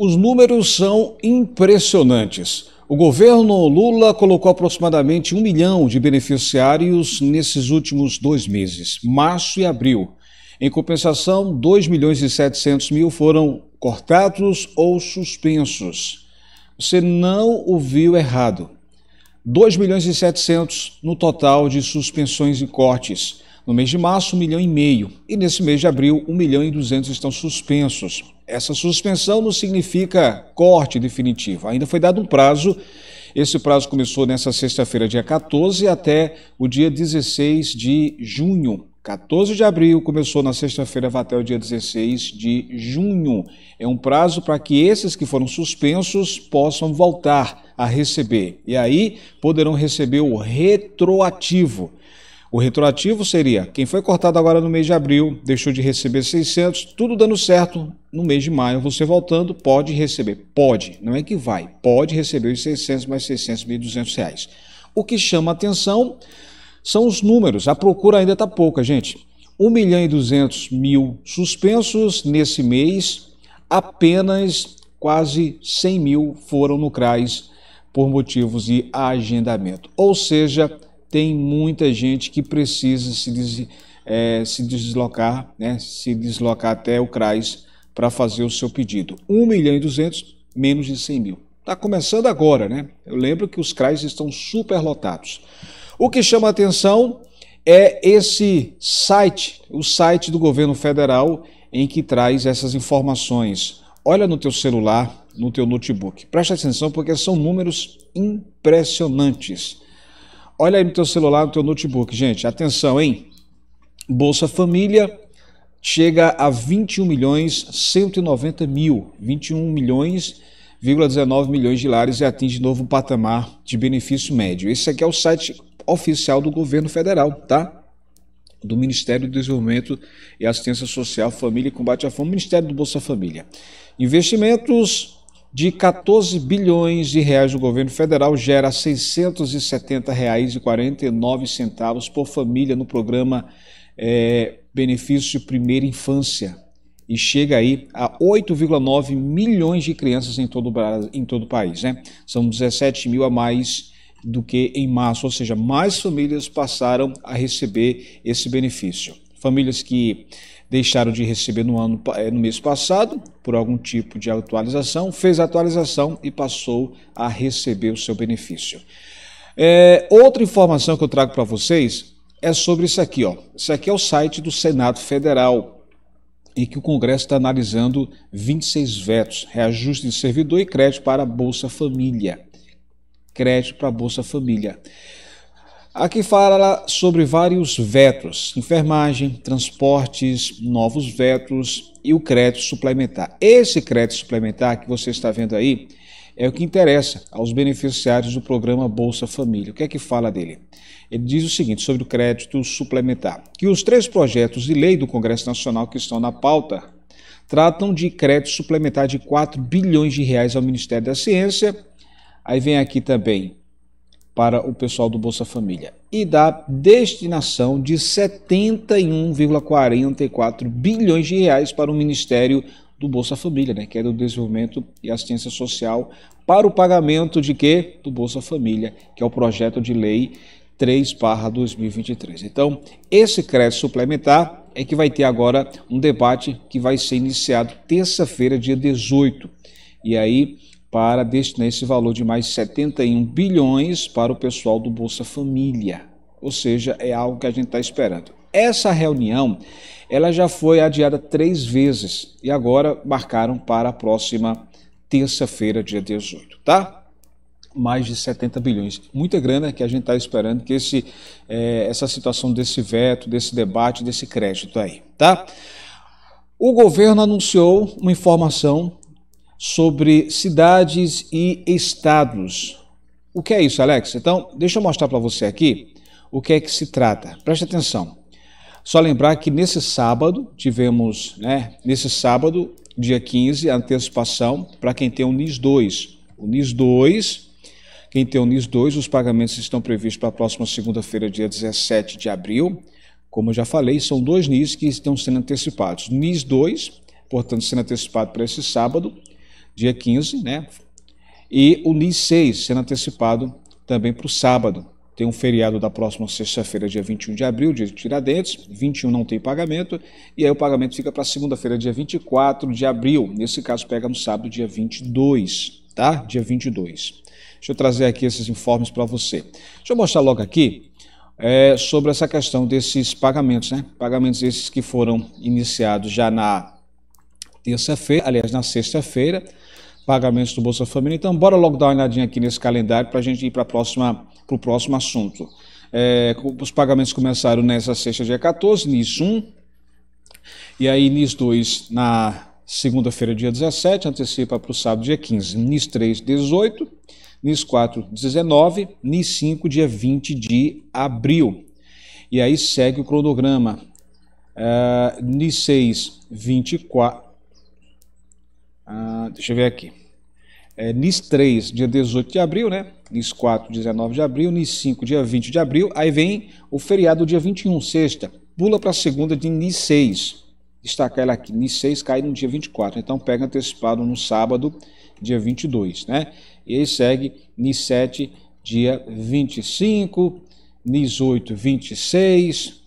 Os números são impressionantes. O governo Lula colocou aproximadamente um milhão de beneficiários nesses últimos dois meses, março e abril. Em compensação, 2 milhões e 700 mil foram cortados ou suspensos. Você não ouviu errado. 2 milhões e 700 no total de suspensões e cortes. No mês de março, um milhão e meio. E nesse mês de abril, um milhão e duzentos estão suspensos. Essa suspensão não significa corte definitivo. Ainda foi dado um prazo. Esse prazo começou nessa sexta-feira, dia 14, até o dia 16 de junho. 14 de abril começou na sexta-feira, vai até o dia 16 de junho. É um prazo para que esses que foram suspensos possam voltar a receber. E aí poderão receber o retroativo. O retroativo seria quem foi cortado agora no mês de abril, deixou de receber 600, tudo dando certo, no mês de maio você voltando, pode receber. Pode, não é que vai, pode receber os 600 mais 600, 1.200 reais. O que chama atenção são os números, a procura ainda está pouca, gente. 1 milhão e 200 mil suspensos nesse mês, apenas quase 100 mil foram no CRAS por motivos de agendamento. Ou seja, tem muita gente que precisa se, des, é, se deslocar, né, se deslocar até o CRAS para fazer o seu pedido. 1 milhão e 200, menos de 100 mil. Está começando agora, né? Eu lembro que os CRAs estão superlotados. O que chama atenção é esse site, o site do governo federal em que traz essas informações. Olha no teu celular, no teu notebook. Presta atenção porque são números impressionantes. Olha aí no teu celular, no teu notebook, gente. Atenção, hein? Bolsa Família chega a 21 milhões 190 mil, 21 milhões 19 milhões de lares e atinge novo patamar de benefício médio. Esse aqui é o site oficial do governo federal, tá? Do Ministério do Desenvolvimento e Assistência Social, Família e Combate à Fome, Ministério do Bolsa Família. Investimentos de 14 bilhões de reais do governo federal gera 670 reais e 49 centavos por família no programa é, Benefício Primeira Infância e chega aí a 8,9 milhões de crianças em todo, em todo o país. Né? São 17 mil a mais do que em março, ou seja, mais famílias passaram a receber esse benefício. Famílias que deixaram de receber no, ano, eh, no mês passado por algum tipo de atualização, fez a atualização e passou a receber o seu benefício. É, outra informação que eu trago para vocês é sobre isso aqui. Ó. Isso aqui é o site do Senado Federal, em que o Congresso está analisando 26 vetos, reajuste de servidor e crédito para a Bolsa Família. Crédito para a Bolsa Família. Aqui fala sobre vários vetos: enfermagem, transportes, novos vetos e o crédito suplementar. Esse crédito suplementar que você está vendo aí é o que interessa aos beneficiários do programa Bolsa Família. O que é que fala dele? Ele diz o seguinte sobre o crédito suplementar: que os três projetos de lei do Congresso Nacional que estão na pauta tratam de crédito suplementar de 4 bilhões de reais ao Ministério da Ciência. Aí vem aqui também para o pessoal do Bolsa Família e da destinação de 71,44 bilhões de reais para o Ministério do Bolsa Família, né, que é do Desenvolvimento e Assistência Social, para o pagamento de quê? Do Bolsa Família, que é o projeto de lei 3/2023. Então, esse crédito suplementar é que vai ter agora um debate que vai ser iniciado terça-feira, dia 18. E aí para destinar esse valor de mais 71 bilhões para o pessoal do Bolsa Família. Ou seja, é algo que a gente está esperando. Essa reunião ela já foi adiada três vezes e agora marcaram para a próxima terça-feira, dia 18, tá? Mais de 70 bilhões. Muita grana que a gente está esperando que esse, é, essa situação desse veto, desse debate, desse crédito aí, tá? O governo anunciou uma informação sobre cidades e estados. O que é isso, Alex? Então, deixa eu mostrar para você aqui o que é que se trata. Preste atenção. Só lembrar que nesse sábado tivemos, né, nesse sábado, dia 15, antecipação para quem tem o NIS 2. O NIS 2, quem tem o NIS 2, os pagamentos estão previstos para a próxima segunda-feira, dia 17 de abril. Como eu já falei, são dois NIS que estão sendo antecipados. NIS 2, portanto, sendo antecipado para esse sábado, dia 15, né? E o NIS 6 sendo antecipado também para o sábado. Tem um feriado da próxima sexta-feira, dia 21 de abril, dia de Tiradentes. 21 não tem pagamento. E aí o pagamento fica para segunda-feira, dia 24 de abril. Nesse caso, pega no sábado, dia 22, tá? Dia 22. Deixa eu trazer aqui esses informes para você. Deixa eu mostrar logo aqui é, sobre essa questão desses pagamentos, né? Pagamentos esses que foram iniciados já na terça-feira, aliás, na sexta-feira pagamentos do Bolsa Família. Então, bora logo dar uma olhadinha aqui nesse calendário para a gente ir para o próximo assunto. É, os pagamentos começaram nessa sexta, dia 14, NIS 1, e aí NIS 2 na segunda-feira, dia 17, antecipa para o sábado, dia 15. NIS 3, 18, NIS 4, 19, NIS 5, dia 20 de abril. E aí segue o cronograma. Uh, NIS 6, 24. Uh, deixa eu ver aqui é, NIS 3, dia 18 de abril, né? NIS 4, 19 de abril, NIS 5, dia 20 de abril, aí vem o feriado dia 21, sexta, pula para a segunda de NIS 6, destacar ela aqui, NIS 6 cai no dia 24, então pega antecipado no sábado, dia 22, né? E aí segue NIS 7, dia 25, NIS 8, 26,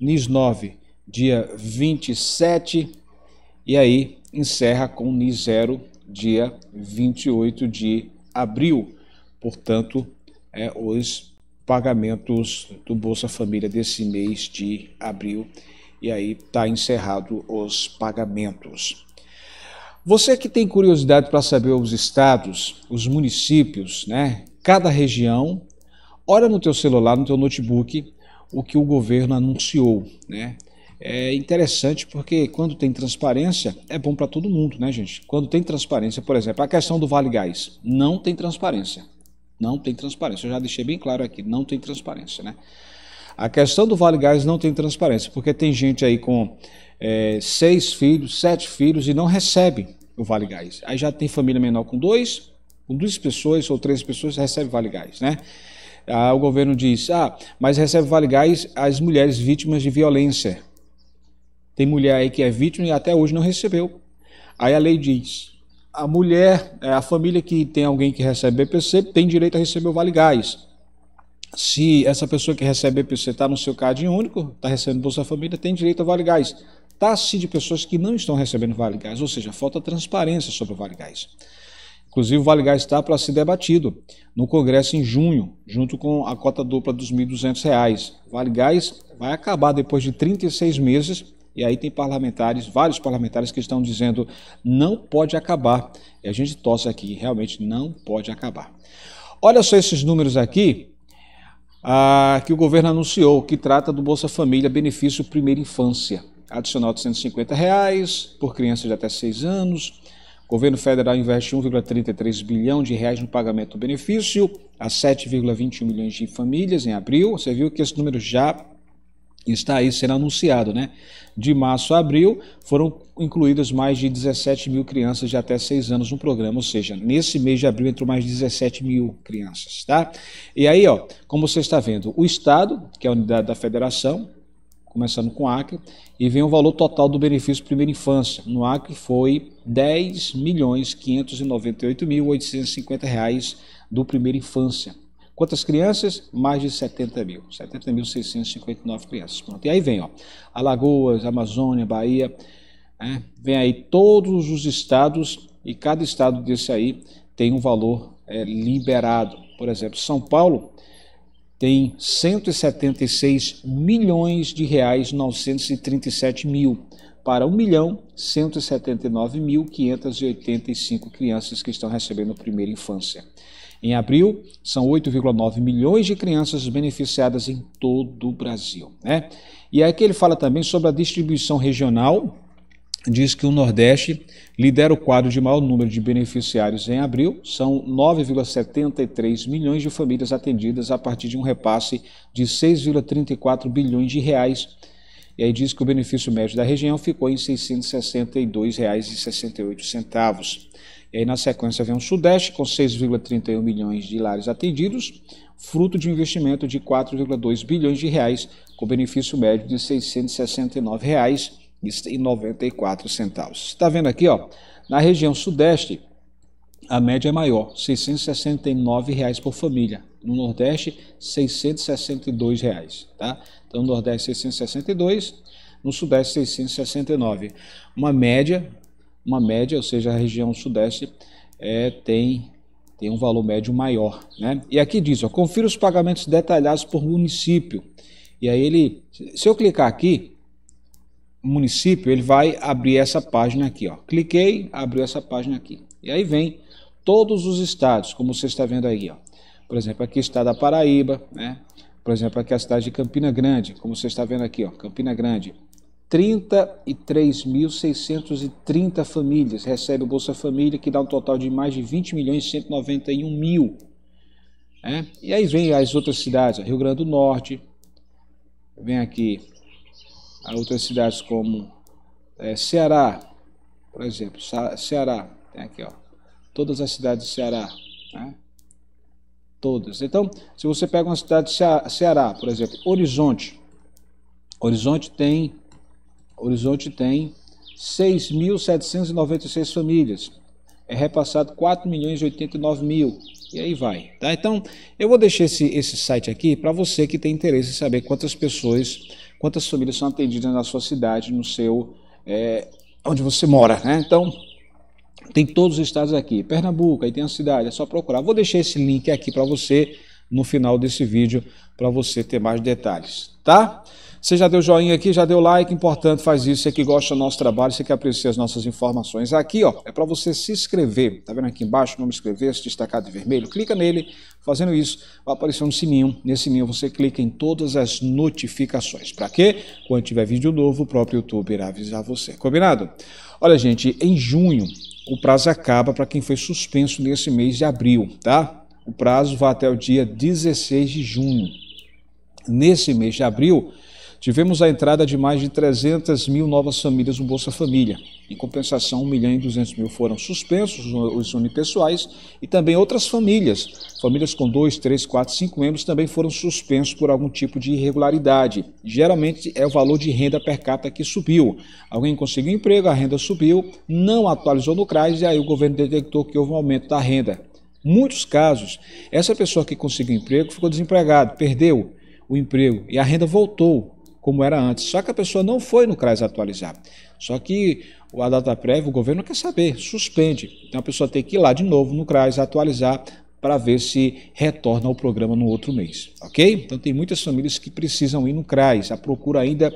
NIS 9, dia 27, e aí encerra com NIS 0, dia 28 de abril. Portanto, é, os pagamentos do Bolsa Família desse mês de abril. E aí está encerrado os pagamentos. Você que tem curiosidade para saber os estados, os municípios, né? Cada região, olha no teu celular, no teu notebook, o que o governo anunciou, né? é interessante porque quando tem transparência é bom para todo mundo, né, gente? Quando tem transparência, por exemplo, a questão do Vale Gás, não tem transparência. Não tem transparência. Eu já deixei bem claro aqui, não tem transparência, né? A questão do Vale Gás não tem transparência, porque tem gente aí com é, seis filhos, sete filhos e não recebe o Vale Gás. Aí já tem família menor com dois, com duas pessoas ou três pessoas recebe Vale Gás, né? Ah, o governo diz, ah, mas recebe Vale Gás as mulheres vítimas de violência tem mulher aí que é vítima e até hoje não recebeu. Aí a lei diz: a mulher, é, a família que tem alguém que recebe BPC, tem direito a receber o Vale Gás. Se essa pessoa que recebe BPC está no seu CAD único, está recebendo Bolsa Família, tem direito ao Vale Gás. Está-se de pessoas que não estão recebendo Vale Gás, ou seja, falta transparência sobre o Vale Gás. Inclusive, o Vale Gás está para ser debatido no Congresso em junho, junto com a cota dupla dos R$ 1.200. O Vale Gás vai acabar depois de 36 meses e aí tem parlamentares, vários parlamentares que estão dizendo não pode acabar. E a gente tosse aqui, realmente não pode acabar. Olha só esses números aqui ah, que o governo anunciou, que trata do Bolsa Família Benefício Primeira Infância. Adicional de R$ 150 reais por crianças de até 6 anos. O governo federal investe 1,33 bilhão de reais no pagamento do benefício a 7,21 milhões de famílias em abril. Você viu que esse número já está aí sendo anunciado, né? De março a abril foram incluídas mais de 17 mil crianças de até 6 anos no programa, ou seja, nesse mês de abril entrou mais de 17 mil crianças, tá? E aí, ó, como você está vendo, o Estado, que é a unidade da federação, começando com Acre, e vem o valor total do benefício primeira infância. No Acre foi 10 milhões 598 mil 850 reais do primeira infância. Quantas crianças? Mais de 70 mil. 70.659 crianças. Pronto. E aí vem, ó, Alagoas, Amazônia, Bahia, né? vem aí todos os estados e cada estado desse aí tem um valor é, liberado. Por exemplo, São Paulo tem 176 milhões de reais 937 mil para 1 milhão 585 crianças que estão recebendo primeira infância. Em abril, são 8,9 milhões de crianças beneficiadas em todo o Brasil. Né? E aqui ele fala também sobre a distribuição regional. Diz que o Nordeste lidera o quadro de maior número de beneficiários em abril. São 9,73 milhões de famílias atendidas a partir de um repasse de 6,34 bilhões de reais e aí diz que o benefício médio da região ficou em R$ 662,68. E aí, na sequência, vem o Sudeste, com 6,31 milhões de lares atendidos, fruto de um investimento de 4,2 bilhões de reais, com benefício médio de R$ 669,94. Está vendo aqui, ó, na região Sudeste, a média é maior, R$ 669,00 por família. No Nordeste, R$ 662,00. Tá? Então, no Nordeste, 662, no Sudeste, 669. Uma média uma média, ou seja, a região sudeste é, tem, tem um valor médio maior. Né? E aqui diz, ó, confira os pagamentos detalhados por município. E aí ele, se eu clicar aqui, município, ele vai abrir essa página aqui. Ó. Cliquei, abriu essa página aqui. E aí vem todos os estados, como você está vendo aí. Ó. Por exemplo, aqui está da Paraíba, né? por exemplo, aqui é a cidade de Campina Grande, como você está vendo aqui, ó, Campina Grande. 33.630 famílias recebem o Bolsa Família, que dá um total de mais de 20 milhões e 191 mil. É? E aí vem as outras cidades, Rio Grande do Norte, vem aqui outras cidades como é, Ceará, por exemplo, Ceará, tem aqui, ó, todas as cidades de Ceará, né? todas. Então, se você pega uma cidade de Ceará, por exemplo, Horizonte, Horizonte tem Horizonte tem 6.796 famílias. É repassado 4 milhões e 89 mil. E aí vai. Tá? Então, eu vou deixar esse, esse site aqui para você que tem interesse em saber quantas pessoas, quantas famílias são atendidas na sua cidade, no seu. É, onde você mora. Né? Então, tem todos os estados aqui. Pernambuco, aí tem a cidade, é só procurar. Vou deixar esse link aqui para você no final desse vídeo para você ter mais detalhes. Tá? Você já deu joinha aqui, já deu like, importante, faz isso. Você que gosta do nosso trabalho, você que aprecia as nossas informações. Aqui, ó, é para você se inscrever. Tá vendo aqui embaixo o nome inscrever, se destacado de vermelho? Clica nele. Fazendo isso, vai aparecer um sininho. Nesse sininho você clica em todas as notificações. Para quê? Quando tiver vídeo novo, o próprio YouTube irá avisar você. Combinado? Olha, gente, em junho o prazo acaba para quem foi suspenso nesse mês de abril, tá? O prazo vai até o dia 16 de junho. Nesse mês de abril, Tivemos a entrada de mais de 300 mil novas famílias no Bolsa Família. Em compensação, 1 milhão e 200 mil foram suspensos os unipessoais e também outras famílias. Famílias com 2, 3, 4, 5 membros também foram suspensos por algum tipo de irregularidade. Geralmente é o valor de renda per capita que subiu. Alguém conseguiu emprego, a renda subiu, não atualizou no CRAS e aí o governo detectou que houve um aumento da renda. Muitos casos, essa pessoa que conseguiu emprego ficou desempregado, perdeu o emprego e a renda voltou como era antes. Só que a pessoa não foi no CRAS atualizar. Só que a data prévia, o governo quer saber, suspende. Então a pessoa tem que ir lá de novo no CRAS atualizar para ver se retorna ao programa no outro mês, ok? Então tem muitas famílias que precisam ir no CRAS, a procura ainda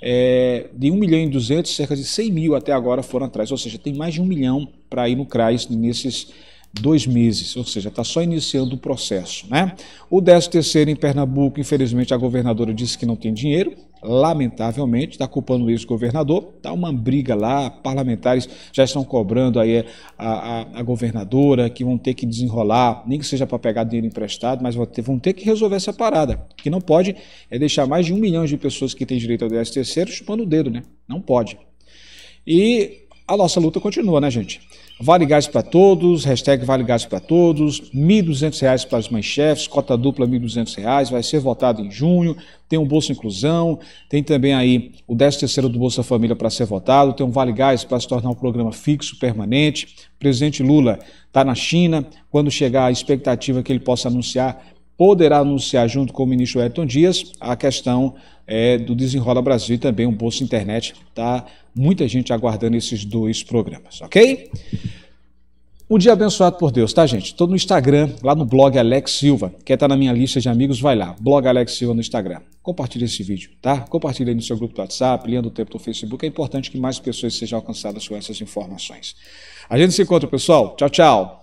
é, de 1 milhão e 200, cerca de 100 mil até agora foram atrás, ou seja, tem mais de 1 milhão para ir no CRAS nesses dois meses, ou seja, está só iniciando o processo. Né? O 13 em Pernambuco, infelizmente, a governadora disse que não tem dinheiro, lamentavelmente, está culpando o ex-governador, está uma briga lá, parlamentares já estão cobrando aí eh, a, a, a, governadora, que vão ter que desenrolar, nem que seja para pegar dinheiro emprestado, mas vão ter, vão ter que resolver essa parada, que não pode é deixar mais de um milhão de pessoas que têm direito ao 13 chupando o dedo, né? não pode. E a nossa luta continua, né, gente? Vale gás para todos, hashtag vale gás para todos, R$ 1.200 para as mães chefes, cota dupla R$ 1.200, vai ser votado em junho, tem um Bolsa Inclusão, tem também aí o 13 do Bolsa Família para ser votado, tem um Vale Gás para se tornar um programa fixo, permanente. O presidente Lula está na China, quando chegar a expectativa que ele possa anunciar poderá anunciar, junto com o ministro Elton Dias, a questão é, do Desenrola Brasil e também o Bolsa Internet. Tá muita gente aguardando esses dois programas, ok? Um dia abençoado por Deus, tá, gente? Estou no Instagram, lá no blog Alex Silva. Quer estar tá na minha lista de amigos? Vai lá, blog Alex Silva no Instagram. Compartilhe esse vídeo, tá? Compartilhe no seu grupo do WhatsApp, linha o tempo do Facebook. É importante que mais pessoas sejam alcançadas com essas informações. A gente se encontra, pessoal. Tchau, tchau.